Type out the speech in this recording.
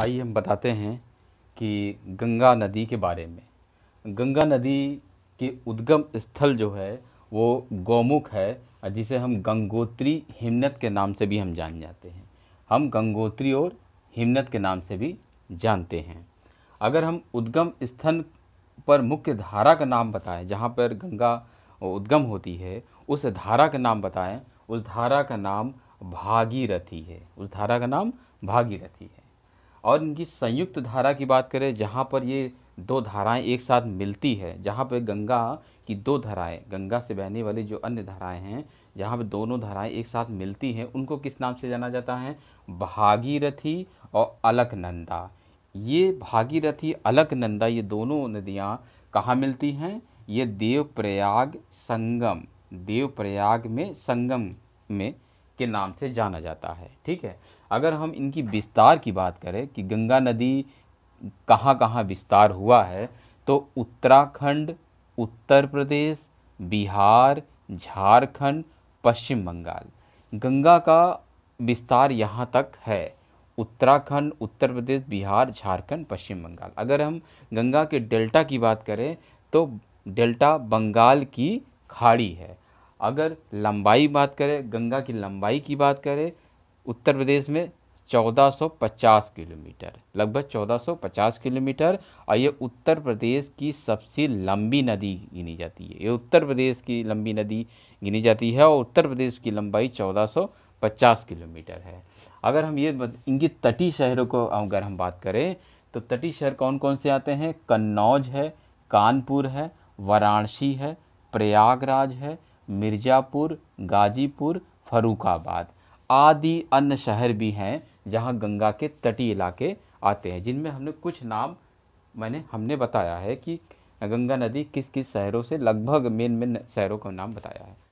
आइए हम बताते हैं कि गंगा नदी के बारे में गंगा नदी के उद्गम स्थल जो है वो गौमुख है जिसे हम गंगोत्री हिमनत के नाम से भी हम जान जाते हैं हम गंगोत्री और हिमनत के नाम से भी जानते हैं अगर हम उद्गम स्थल पर मुख्य धारा का नाम बताएं जहाँ पर गंगा उद्गम होती है उस धारा का नाम बताएं उस धारा का नाम भागीरथी है उस धारा का नाम भागीरथी है और इनकी संयुक्त धारा की बात करें जहाँ पर ये दो धाराएं एक साथ मिलती है जहाँ पर गंगा की दो धाराएं गंगा से बहने वाली जो अन्य धाराएं हैं जहाँ पर दोनों धाराएं एक साथ मिलती हैं उनको किस नाम से जाना जाता है भागीरथी और अलकनंदा ये भागीरथी अलकनंदा ये दोनों नदियाँ कहाँ मिलती हैं ये देवप्रयाग संगम देवप्रयाग में संगम में के नाम से जाना जाता है ठीक है अगर हम इनकी विस्तार की बात करें कि गंगा नदी कहाँ कहाँ विस्तार हुआ है तो उत्तराखंड उत्तर प्रदेश बिहार झारखंड पश्चिम बंगाल गंगा का विस्तार यहाँ तक है उत्तराखंड उत्तर प्रदेश बिहार झारखंड पश्चिम बंगाल अगर हम गंगा के डेल्टा की बात करें तो डेल्टा बंगाल की खाड़ी है अगर लंबाई बात करें गंगा की लंबाई की बात करें उत्तर प्रदेश में 1450 किलोमीटर लगभग 1450 किलोमीटर और ये उत्तर प्रदेश की सबसे लंबी नदी गिनी जाती है ये उत्तर प्रदेश की लंबी नदी गिनी जाती है और उत्तर प्रदेश की लंबाई 1450 किलोमीटर है अगर हम ये इनकी तटीय शहरों को अगर हम बात करें तो तटीय शहर कौन कौन से आते हैं कन्नौज है कानपुर है वाराणसी है प्रयागराज है मिर्ज़ापुर गाज़ीपुर फरुखाबाद आदि अन्य शहर भी हैं जहां गंगा के तटीय इलाके आते हैं जिनमें हमने कुछ नाम मैंने हमने बताया है कि गंगा नदी किस किस शहरों से लगभग मेन मेन शहरों का नाम बताया है